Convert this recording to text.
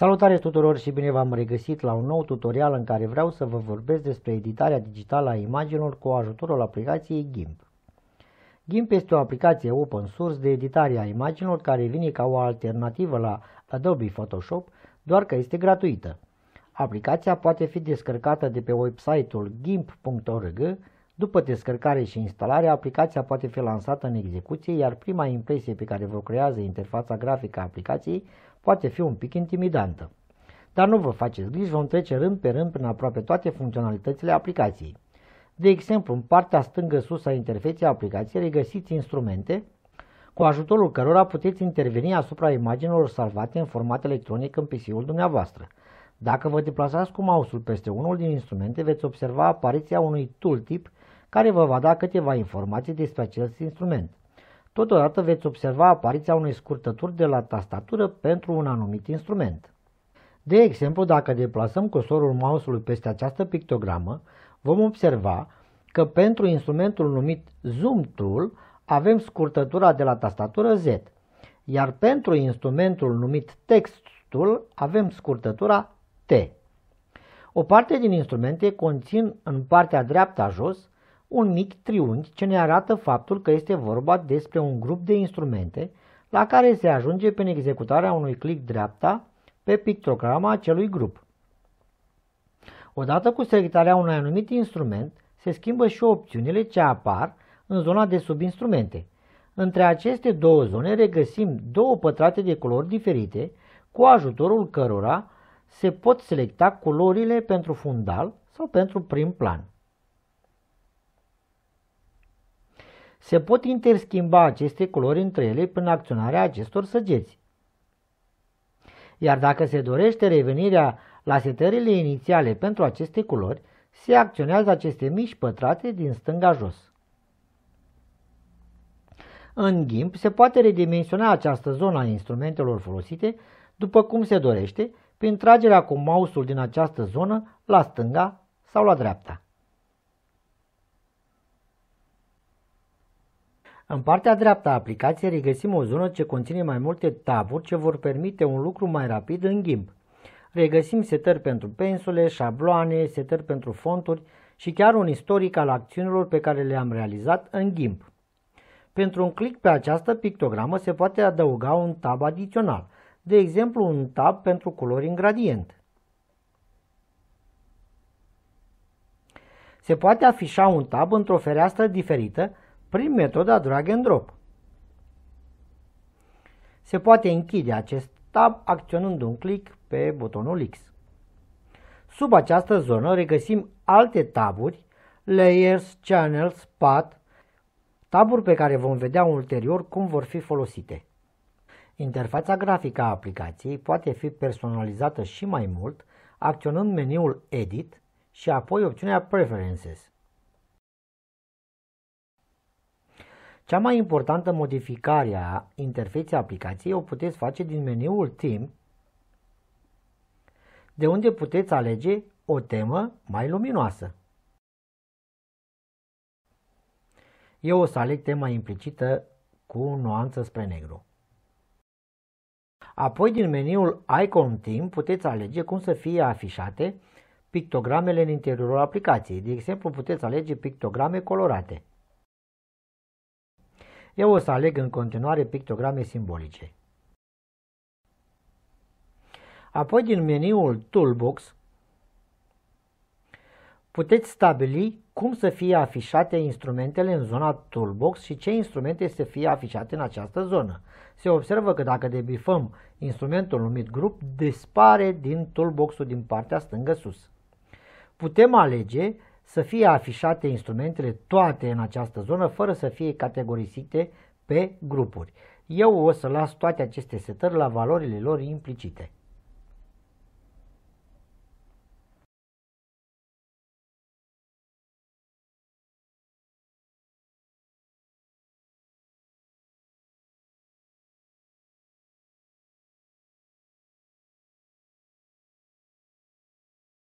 Salutare tuturor și bine v-am regăsit la un nou tutorial în care vreau să vă vorbesc despre editarea digitală a imaginilor cu ajutorul aplicației GIMP. GIMP este o aplicație open source de editare a imaginilor care vine ca o alternativă la Adobe Photoshop, doar că este gratuită. Aplicația poate fi descărcată de pe website-ul gimp.org după descărcare și instalare, aplicația poate fi lansată în execuție, iar prima impresie pe care vă creează interfața grafică a aplicației poate fi un pic intimidantă. Dar nu vă faceți griji, vom trece rând pe rând prin aproape toate funcționalitățile aplicației. De exemplu, în partea stângă sus a interfeței aplicației regăsiți instrumente cu ajutorul cărora puteți interveni asupra imaginilor salvate în format electronic în PC-ul dumneavoastră. Dacă vă deplasați cu mouse-ul peste unul din instrumente, veți observa apariția unui tooltip care vă va da câteva informații despre acest instrument. Totodată veți observa apariția unei scurtături de la tastatură pentru un anumit instrument. De exemplu, dacă deplasăm cursorul mouse-ului peste această pictogramă, vom observa că pentru instrumentul numit Zoom Tool avem scurtătura de la tastatură Z, iar pentru instrumentul numit Text Tool avem scurtătura T. O parte din instrumente conțin în partea dreapta jos un mic triunghi ce ne arată faptul că este vorba despre un grup de instrumente la care se ajunge prin executarea unui click dreapta pe pictograma acelui grup. Odată cu selectarea unui anumit instrument, se schimbă și opțiunile ce apar în zona de subinstrumente. Între aceste două zone regăsim două pătrate de culori diferite, cu ajutorul cărora se pot selecta culorile pentru fundal sau pentru prim plan. Se pot interschimba aceste culori între ele prin acționarea acestor săgeți. Iar dacă se dorește revenirea la setările inițiale pentru aceste culori, se acționează aceste mici pătrate din stânga jos. În GIMP se poate redimensiona această zonă a instrumentelor folosite după cum se dorește, prin tragerea cu mouse-ul din această zonă la stânga sau la dreapta. În partea dreaptă a aplicației regăsim o zonă ce conține mai multe taburi ce vor permite un lucru mai rapid în ghimb. Regăsim setări pentru pensule, șabloane, setări pentru fonturi și chiar un istoric al acțiunilor pe care le-am realizat în ghimb. Pentru un click pe această pictogramă se poate adăuga un tab adițional, de exemplu un tab pentru culori în gradient. Se poate afișa un tab într-o fereastră diferită prin metoda drag and drop. Se poate închide acest tab acționând un click pe butonul X. Sub această zonă regăsim alte taburi, Layers, Channels, Path, taburi pe care vom vedea ulterior cum vor fi folosite. Interfața grafică a aplicației poate fi personalizată și mai mult, acționând meniul Edit și apoi opțiunea Preferences. Cea mai importantă modificare a interfeței aplicației o puteți face din meniul Team, de unde puteți alege o temă mai luminoasă. Eu o să aleg tema implicită cu nuanță spre negru. Apoi din meniul Icon Team puteți alege cum să fie afișate pictogramele în interiorul aplicației. De exemplu, puteți alege pictograme colorate. Eu o să aleg în continuare pictograme simbolice. Apoi din meniul Toolbox puteți stabili cum să fie afișate instrumentele în zona Toolbox și ce instrumente să fie afișate în această zonă. Se observă că dacă debifăm instrumentul numit grup, dispare din Toolbox-ul din partea stângă sus. Putem alege să fie afișate instrumentele toate în această zonă fără să fie categorisite pe grupuri. Eu o să las toate aceste setări la valorile lor implicite.